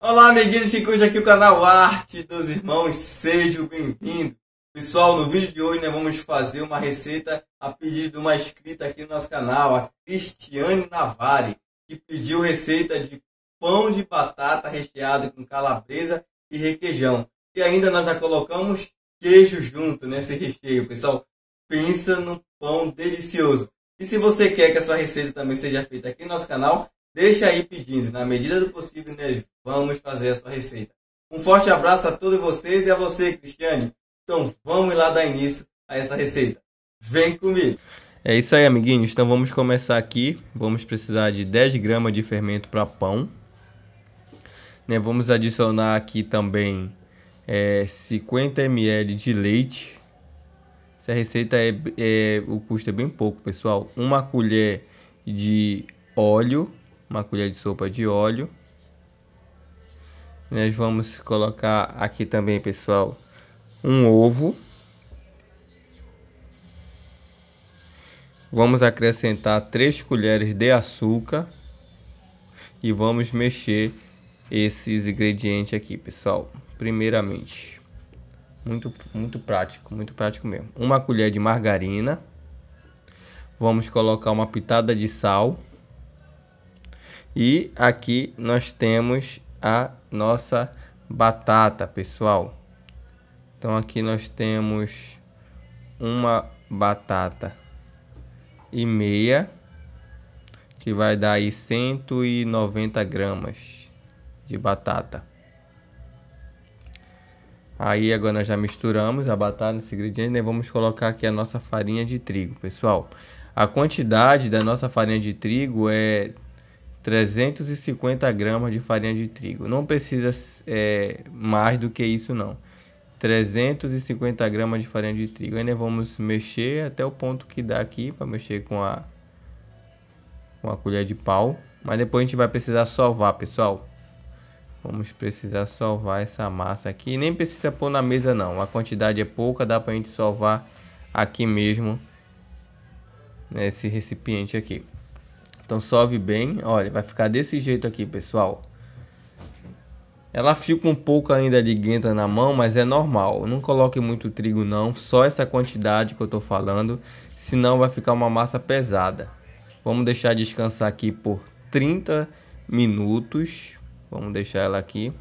Olá, amiguinhos que curte aqui o canal Arte dos Irmãos, sejam bem-vindos. Pessoal, no vídeo de hoje nós vamos fazer uma receita a pedido de uma inscrita aqui no nosso canal, a Cristiane Navari, que pediu receita de pão de batata recheado com calabresa e requeijão. E ainda nós já colocamos queijo junto nesse recheio, pessoal. Pensa num pão delicioso. E se você quer que a sua receita também seja feita aqui no nosso canal, Deixa aí pedindo, na medida do possível, né? Vamos fazer a sua receita. Um forte abraço a todos vocês e a você, Cristiane. Então vamos lá dar início a essa receita. Vem comigo! É isso aí, amiguinhos. Então vamos começar aqui. Vamos precisar de 10 gramas de fermento para pão. Né, vamos adicionar aqui também é, 50 ml de leite. Essa receita é, é, o custo é bem pouco, pessoal. Uma colher de óleo uma colher de sopa de óleo. Nós vamos colocar aqui também, pessoal, um ovo. Vamos acrescentar 3 colheres de açúcar e vamos mexer esses ingredientes aqui, pessoal. Primeiramente, muito muito prático, muito prático mesmo. Uma colher de margarina. Vamos colocar uma pitada de sal. E aqui nós temos a nossa batata, pessoal. Então aqui nós temos uma batata e meia, que vai dar aí 190 gramas de batata. Aí agora nós já misturamos a batata nesse ingrediente, né? Vamos colocar aqui a nossa farinha de trigo, pessoal. A quantidade da nossa farinha de trigo é 350 gramas de farinha de trigo. Não precisa é, mais do que isso não. 350 gramas de farinha de trigo. Ainda vamos mexer até o ponto que dá aqui para mexer com a com a colher de pau. Mas depois a gente vai precisar solvar, pessoal. Vamos precisar solvar essa massa aqui. Nem precisa pôr na mesa não. A quantidade é pouca, dá para a gente solvar aqui mesmo nesse recipiente aqui. Então sove bem. Olha, vai ficar desse jeito aqui, pessoal. Ela fica um pouco ainda guenta na mão, mas é normal. Não coloque muito trigo não, só essa quantidade que eu estou falando, senão vai ficar uma massa pesada. Vamos deixar descansar aqui por 30 minutos. Vamos deixar ela aqui.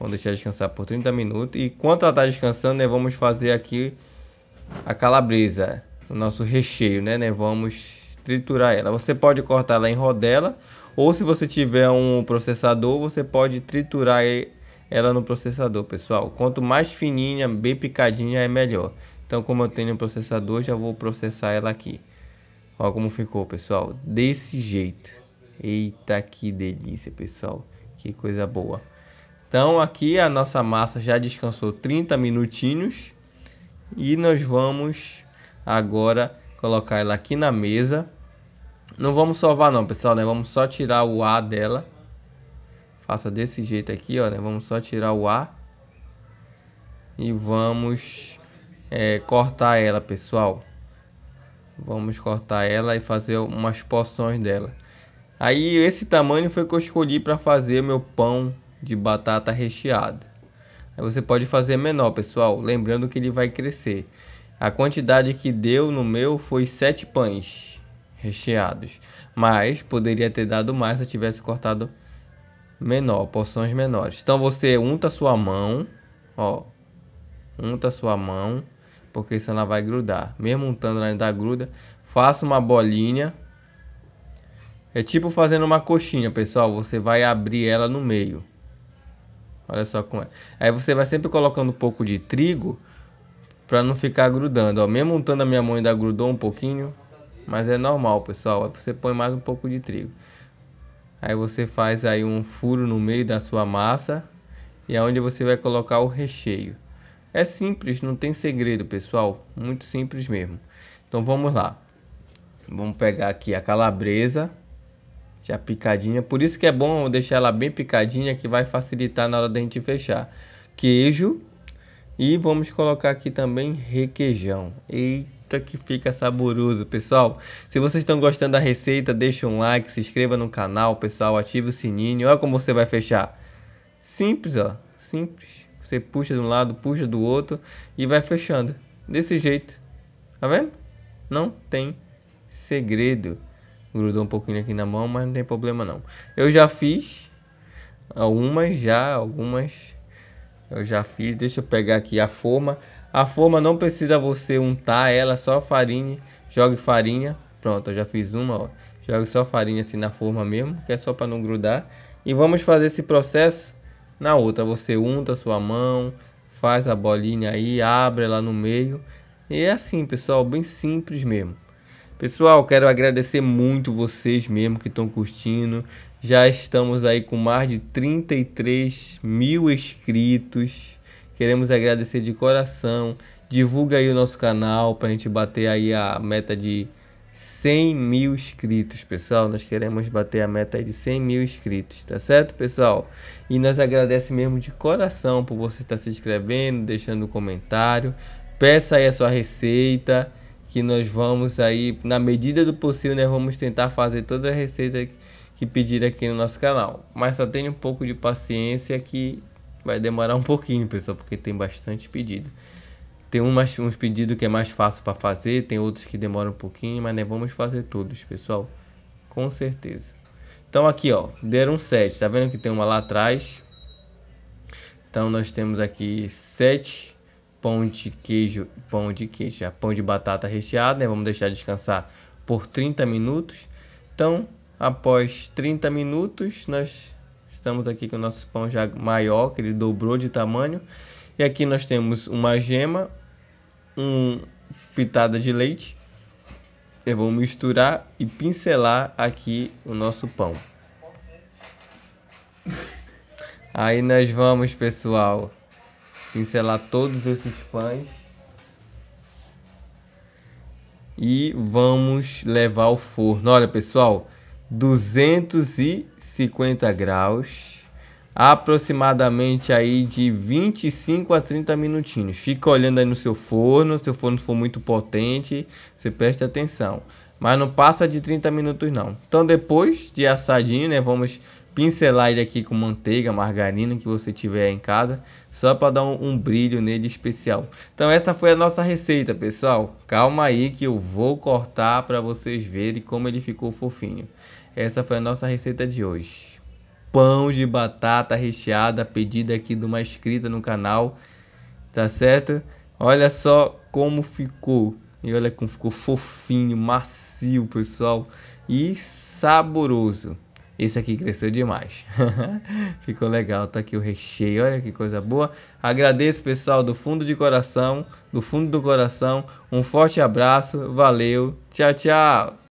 Vamos deixar descansar por 30 minutos. E enquanto ela está descansando, né, vamos fazer aqui a calabresa, o nosso recheio, né? né vamos triturar ela. Você pode cortar ela em rodela, ou se você tiver um processador, você pode triturar ela no processador, pessoal. Quanto mais fininha, bem picadinha, é melhor. Então, como eu tenho um processador, já vou processar ela aqui. Olha como ficou, pessoal. Desse jeito. Eita, que delícia, pessoal. Que coisa boa. Então, aqui a nossa massa já descansou 30 minutinhos. E nós vamos agora colocar ela aqui na mesa. Não vamos sovar não, pessoal, né? Vamos só tirar o A dela. Faça desse jeito aqui, ó, né? Vamos só tirar o A. E vamos é, cortar ela, pessoal. Vamos cortar ela e fazer umas porções dela. Aí esse tamanho foi que eu escolhi para fazer meu pão de batata recheado Aí você pode fazer menor, pessoal. Lembrando que ele vai crescer. A quantidade que deu no meu foi sete pães recheados, mas poderia ter dado mais se eu tivesse cortado menor, porções menores. Então você unta sua mão, ó, unta sua mão, porque senão ela vai grudar. Mesmo untando ela ainda gruda. Faça uma bolinha. É tipo fazendo uma coxinha, pessoal. Você vai abrir ela no meio. Olha só como é. Aí você vai sempre colocando um pouco de trigo para não ficar grudando. Ó, mesmo untando a minha mão ainda grudou um pouquinho, mas é normal, pessoal. É você põe mais um pouco de trigo. Aí você faz aí um furo no meio da sua massa e aonde é você vai colocar o recheio. É simples, não tem segredo, pessoal. Muito simples mesmo. Então vamos lá. Vamos pegar aqui a calabresa, já picadinha. Por isso que é bom deixar ela bem picadinha, que vai facilitar na hora da gente fechar. Queijo, e vamos colocar aqui também requeijão. Eita que fica saboroso, pessoal. Se vocês estão gostando da receita, deixa um like, se inscreva no canal, pessoal, ative o sininho. Olha como você vai fechar. Simples, ó, simples. Você puxa de um lado, puxa do outro e vai fechando. Desse jeito. Tá vendo? Não tem segredo. Grudou um pouquinho aqui na mão, mas não tem problema não. Eu já fiz algumas já, algumas eu já fiz, deixa eu pegar aqui a forma. A forma não precisa você untar ela, só farinha. Jogue farinha. Pronto, eu já fiz uma, ó. Jogue só farinha assim na forma mesmo, que é só para não grudar. E vamos fazer esse processo na outra. Você unta sua mão, faz a bolinha aí, abre ela no meio. E é assim, pessoal, bem simples mesmo. Pessoal, quero agradecer muito vocês mesmo que estão curtindo, já estamos aí com mais de 33 mil inscritos. Queremos agradecer de coração. Divulga aí o nosso canal para a gente bater aí a meta de 100 mil inscritos, pessoal. Nós queremos bater a meta de 100 mil inscritos, tá certo, pessoal? E nós agradecemos mesmo de coração por você estar se inscrevendo, deixando um comentário. Peça aí a sua receita, que nós vamos aí, na medida do possível, nós vamos tentar fazer toda a receita que pedir aqui no nosso canal. Mas só tenha um pouco de paciência que vai demorar um pouquinho, pessoal, porque tem bastante pedido. Tem umas, uns pedidos que é mais fácil para fazer, tem outros que demoram um pouquinho, mas né, vamos fazer todos, pessoal. Com certeza. Então aqui, ó, deram 7, tá vendo que tem uma lá atrás. Então nós temos aqui 7 pão de queijo, pão de queijo, pão de batata recheado, né? Vamos deixar descansar por 30 minutos. Então, Após 30 minutos, nós estamos aqui com o nosso pão já maior, que ele dobrou de tamanho. E aqui nós temos uma gema, um pitada de leite. Eu vou misturar e pincelar aqui o nosso pão. Aí nós vamos, pessoal, pincelar todos esses pães. E vamos levar ao forno. Olha, pessoal, 250 graus, aproximadamente aí de 25 a 30 minutinhos. Fica olhando aí no seu forno, se o forno for muito potente, você preste atenção. Mas não passa de 30 minutos não. Então depois de assadinho, né, vamos pincelar ele aqui com manteiga, margarina que você tiver em casa, só para dar um, um, brilho nele especial. Então essa foi a nossa receita, pessoal. Calma aí que eu vou cortar para vocês verem como ele ficou fofinho. Essa foi a nossa receita de hoje. Pão de batata recheada, pedida aqui de uma inscrita no canal, tá certo? Olha só como ficou. E olha como ficou fofinho, macio, pessoal, e saboroso. Esse aqui cresceu demais. Ficou legal, tá aqui o recheio, olha que coisa boa. Agradeço, pessoal, do fundo de coração, do fundo do coração. Um forte abraço, valeu, tchau, tchau.